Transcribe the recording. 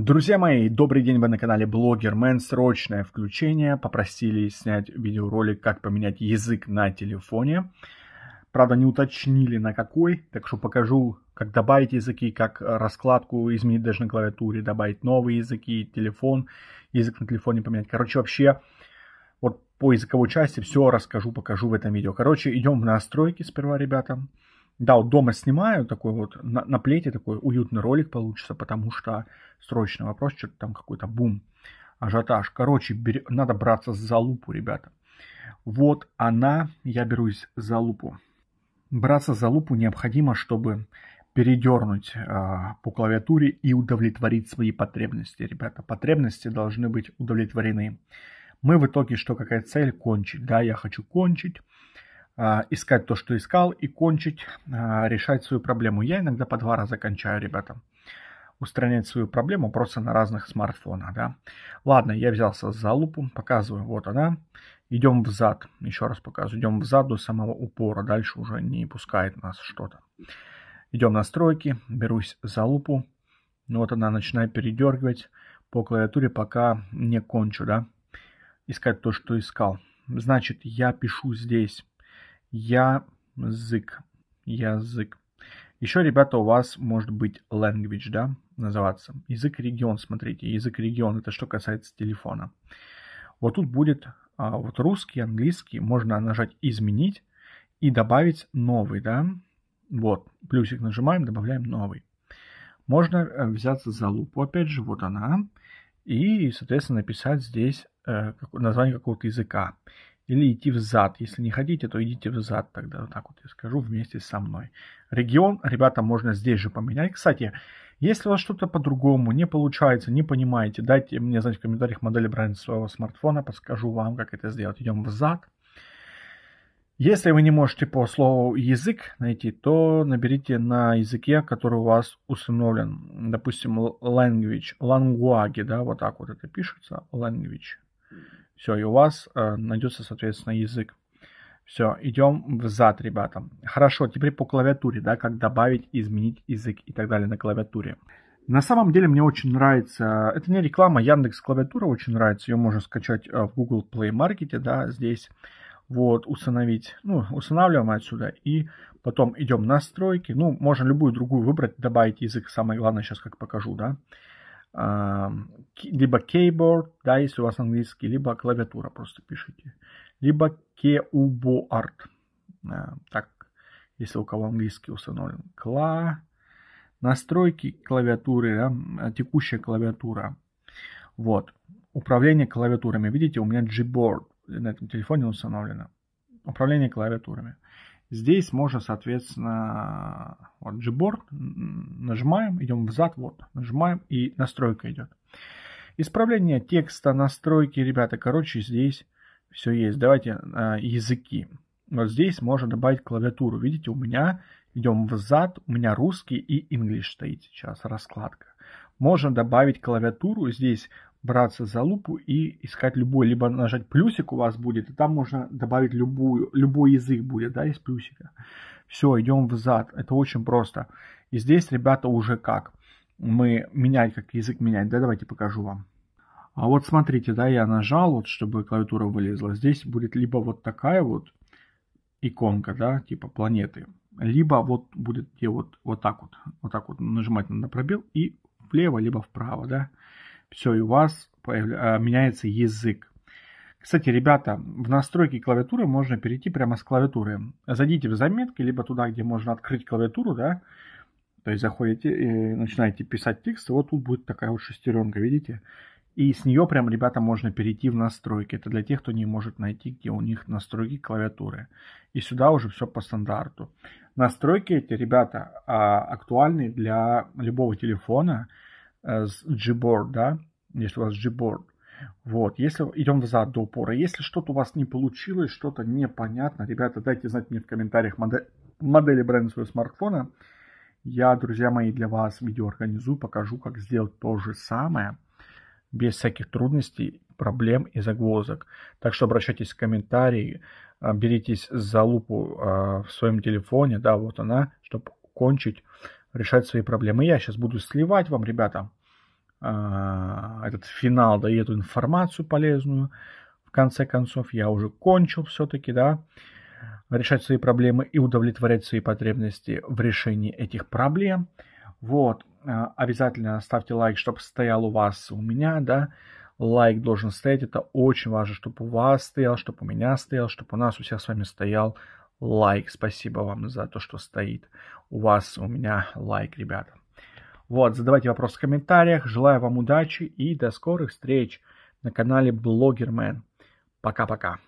Друзья мои, добрый день, вы на канале Блогер Мэн. Срочное включение. Попросили снять видеоролик, как поменять язык на телефоне. Правда, не уточнили на какой, так что покажу, как добавить языки, как раскладку изменить даже на клавиатуре, добавить новые языки, телефон, язык на телефоне поменять. Короче, вообще, вот по языковой части все расскажу, покажу в этом видео. Короче, идем в настройки сперва, ребята. Ребята. Да, вот дома снимаю такой вот, на, на плете такой уютный ролик получится, потому что срочный вопрос, что-то там какой-то бум, ажиотаж. Короче, бер... надо браться за лупу, ребята. Вот она, я берусь за лупу. Браться за лупу необходимо, чтобы передернуть э, а, по клавиатуре и удовлетворить свои потребности, ребята. Потребности должны быть удовлетворены. Мы в итоге что, какая цель? Кончить. Да, я хочу кончить. А, искать то, что искал, и кончить, а, решать свою проблему. Я иногда по два раза кончаю, ребята. Устранять свою проблему просто на разных смартфонах, да. Ладно, я взялся за лупу, показываю, вот она. Идем в еще раз показываю, идем в до самого упора, дальше уже не пускает нас что-то. Идем настройки, берусь за лупу, ну вот она начинает передергивать по клавиатуре, пока не кончу, да. Искать то, что искал. Значит, я пишу здесь Язык. Язык. Еще, ребята, у вас может быть language, да, называться. Язык регион, смотрите. Язык регион, это что касается телефона. Вот тут будет а, вот русский, английский. Можно нажать «Изменить» и добавить новый, да. Вот, плюсик нажимаем, добавляем новый. Можно э, взяться за лупу, опять же, вот она. И, соответственно, написать здесь э, название какого-то языка или идти в зад. Если не хотите, то идите в зад тогда, вот так вот я скажу, вместе со мной. Регион, ребята, можно здесь же поменять. Кстати, если у вас что-то по-другому не получается, не понимаете, дайте мне знать в комментариях модель бренда своего смартфона, подскажу вам, как это сделать. Идем в зад. Если вы не можете по слову язык найти, то наберите на языке, который у вас установлен. Допустим, language, language, да, вот так вот это пишется, language. Все, и у вас э, найдется, соответственно, язык. Все, идем взад, ребята. Хорошо, теперь по клавиатуре, да, как добавить, изменить язык и так далее на клавиатуре. На самом деле мне очень нравится, это не реклама, Яндекс клавиатура очень нравится, ее можно скачать э, в Google Play Market, да, здесь, вот, установить, ну, устанавливаем отсюда, и потом идем настройки, ну, можно любую другую выбрать, добавить язык, самое главное сейчас как покажу, да, либо keyboard, да, если у вас английский, либо клавиатура просто пишите, либо keyboard, а, так, если у кого английский установлен, кла, настройки клавиатуры, да, текущая клавиатура, вот, управление клавиатурами, видите, у меня Gboard на этом телефоне установлено, управление клавиатурами, Здесь можно, соответственно, вот Gboard, нажимаем, идем взад, вот, нажимаем, и настройка идет. Исправление текста, настройки, ребята, короче, здесь все есть. Давайте э, языки. Вот здесь можно добавить клавиатуру. Видите, у меня идем взад, у меня русский и English стоит сейчас, раскладка. Можно добавить клавиатуру, здесь браться за лупу и искать любой, либо нажать плюсик у вас будет, и там можно добавить любую, любой язык будет, да, из плюсика. Все, идем в зад, это очень просто. И здесь, ребята, уже как? Мы менять, как язык менять, да, давайте покажу вам. А вот смотрите, да, я нажал, вот, чтобы клавиатура вылезла. Здесь будет либо вот такая вот иконка, да, типа планеты, либо вот будет где вот, вот так вот, вот так вот нажимать на пробел и влево, либо вправо, да все, и у вас а, меняется язык. Кстати, ребята, в настройки клавиатуры можно перейти прямо с клавиатуры. Зайдите в заметки, либо туда, где можно открыть клавиатуру, да, то есть заходите и начинаете писать текст, и вот тут будет такая вот шестеренка, видите? И с нее прям, ребята, можно перейти в настройки. Это для тех, кто не может найти, где у них настройки клавиатуры. И сюда уже все по стандарту. Настройки эти, ребята, а, актуальны для любого телефона, Э, с Gboard, да, если у вас Gboard. Вот, если идем назад до упора. Если что-то у вас не получилось, что-то непонятно, ребята, дайте знать мне в комментариях модель, модели бренда своего смартфона. Я, друзья мои, для вас видео организую, покажу, как сделать то же самое, без всяких трудностей, проблем и загвоздок. Так что обращайтесь в комментарии, э, беритесь за лупу э, в своем телефоне, да, вот она, чтобы кончить решать свои проблемы. Я сейчас буду сливать вам, ребята, а, этот финал, да, и эту информацию полезную. В конце концов, я уже кончил все-таки, да, решать свои проблемы и удовлетворять свои потребности в решении этих проблем. Вот, а, обязательно ставьте лайк, чтобы стоял у вас, у меня, да, лайк должен стоять, это очень важно, чтобы у вас стоял, чтобы у меня стоял, чтобы у нас у всех с вами стоял лайк. Спасибо вам за то, что стоит у вас, у меня лайк, ребята. Вот, задавайте вопросы в комментариях. Желаю вам удачи и до скорых встреч на канале Блогермен. Пока-пока.